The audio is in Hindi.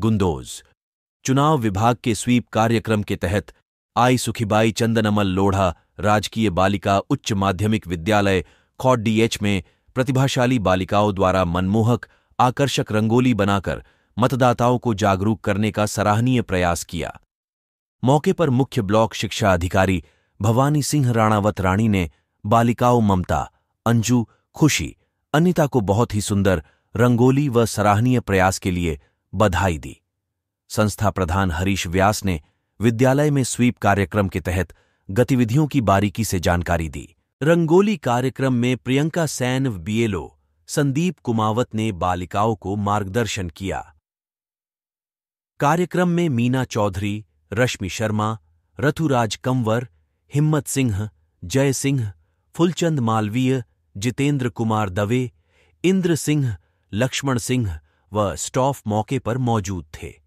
गुंदोज चुनाव विभाग के स्वीप कार्यक्रम के तहत आई सुखीबाई चंदनमल लोढ़ा राजकीय बालिका उच्च माध्यमिक विद्यालय खॉट डीएच में प्रतिभाशाली बालिकाओं द्वारा मनमोहक आकर्षक रंगोली बनाकर मतदाताओं को जागरूक करने का सराहनीय प्रयास किया मौके पर मुख्य ब्लॉक शिक्षा अधिकारी भवानी सिंह राणावत रानी ने बालिकाओं ममता अंजू खुशी अनिता को बहुत ही सुंदर रंगोली व सराहनीय प्रयास के लिए बधाई दी संस्था प्रधान हरीश व्यास ने विद्यालय में स्वीप कार्यक्रम के तहत गतिविधियों की बारीकी से जानकारी दी रंगोली कार्यक्रम में प्रियंका सैन बीएलओ संदीप कुमावत ने बालिकाओं को मार्गदर्शन किया कार्यक्रम में मीना चौधरी रश्मि शर्मा रथुराज कंवर हिम्मत सिंह जय सिंह फुलचंद मालवीय जितेंद्र कुमार दवे इंद्र सिंह लक्ष्मण सिंह व स्टॉफ मौके पर मौजूद थे